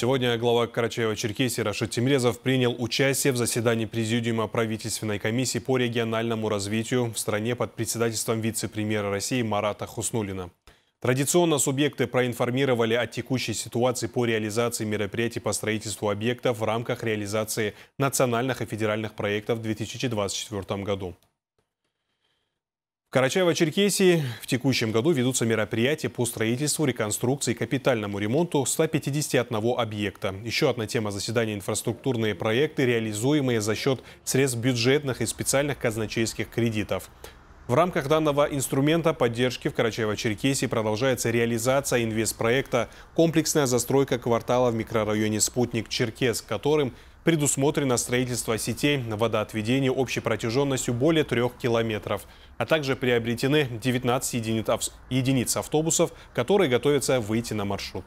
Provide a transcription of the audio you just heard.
Сегодня глава Карачаева-Черкесии Рашид Тимрезов принял участие в заседании Президиума правительственной комиссии по региональному развитию в стране под председательством вице-премьера России Марата Хуснулина. Традиционно субъекты проинформировали о текущей ситуации по реализации мероприятий по строительству объектов в рамках реализации национальных и федеральных проектов в 2024 году. В Карачаево-Черкесии в текущем году ведутся мероприятия по строительству, реконструкции и капитальному ремонту 151 объекта. Еще одна тема заседания – инфраструктурные проекты, реализуемые за счет средств бюджетных и специальных казначейских кредитов. В рамках данного инструмента поддержки в Карачаево-Черкесии продолжается реализация инвестпроекта «Комплексная застройка квартала в микрорайоне Спутник Черкес», которым – предусмотрено строительство сетей водоотведения общей протяженностью более трех километров, а также приобретены 19 единиц автобусов, которые готовятся выйти на маршрут.